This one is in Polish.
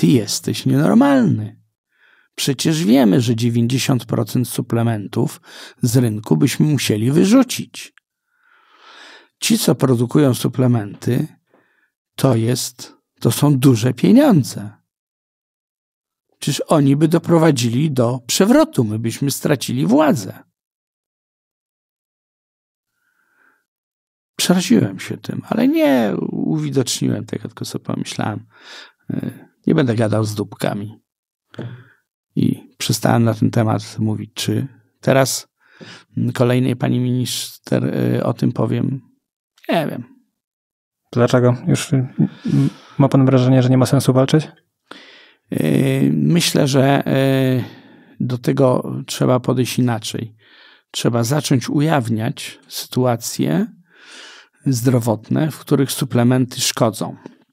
Ty jesteś nienormalny. Przecież wiemy, że 90% suplementów z rynku byśmy musieli wyrzucić. Ci, co produkują suplementy, to jest, to są duże pieniądze. Czyż oni by doprowadzili do przewrotu, my byśmy stracili władzę. Przeraziłem się tym, ale nie uwidoczniłem tego, tylko sobie pomyślałem. Y, nie będę gadał z dupkami. I przestałem na ten temat mówić. Czy teraz kolejnej pani minister y, o tym powiem? Nie wiem. Dlaczego? Już y, ma pan wrażenie, że nie ma sensu walczyć? Y, myślę, że do tego trzeba podejść inaczej. Trzeba zacząć ujawniać sytuacje zdrowotne, w których suplementy szkodzą.